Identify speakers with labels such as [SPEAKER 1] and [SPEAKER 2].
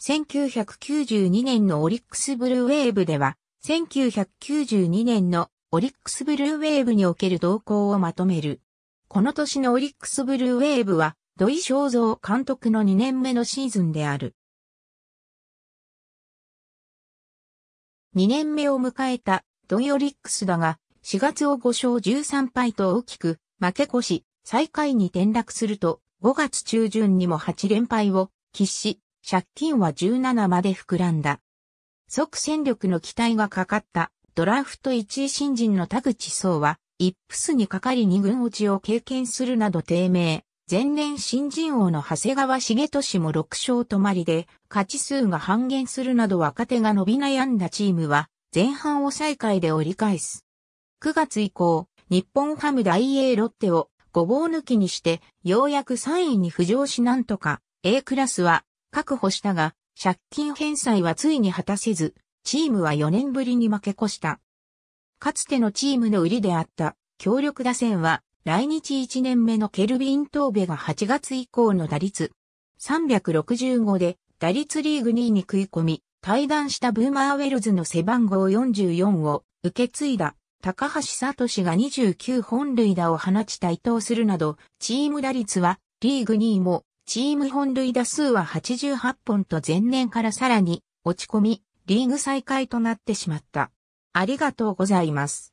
[SPEAKER 1] 1992年のオリックスブルーウェーブでは、1992年のオリックスブルーウェーブにおける動向をまとめる。この年のオリックスブルーウェーブは、土井正造監督の2年目のシーズンである。
[SPEAKER 2] 2年目を迎えた
[SPEAKER 1] 土井オリックスだが、4月を5勝13敗と大きく負け越し、最下位に転落すると、5月中旬にも8連敗を喫し、借金は17まで膨らんだ。即戦力の期待がかかったドラフト1位新人の田口壮は、イップスにかかり2軍落ちを経験するなど低迷。前年新人王の長谷川茂俊も6勝止まりで、勝ち数が半減するなど若手が伸び悩んだチームは、前半を最下位で折り返す。9月以降、日本ハム大 A ロッテをごぼう抜きにして、ようやく3位に浮上しなんとか、A クラスは確保したが、借金返済はついに果たせず、チームは4年ぶりに負け越した。かつてのチームの売りであった強力打線は来日1年目のケルビン・トーベが8月以降の打率365で打率リーグ2位に食い込み、対談したブーマーウェルズの背番号44を受け継いだ高橋聡が29本塁打を放ち対等するなど、チーム打率はリーグ2位もチーム本塁打数は88本と前年からさらに落ち込み、リーグ再開となってしまった。あり
[SPEAKER 2] がとうございます。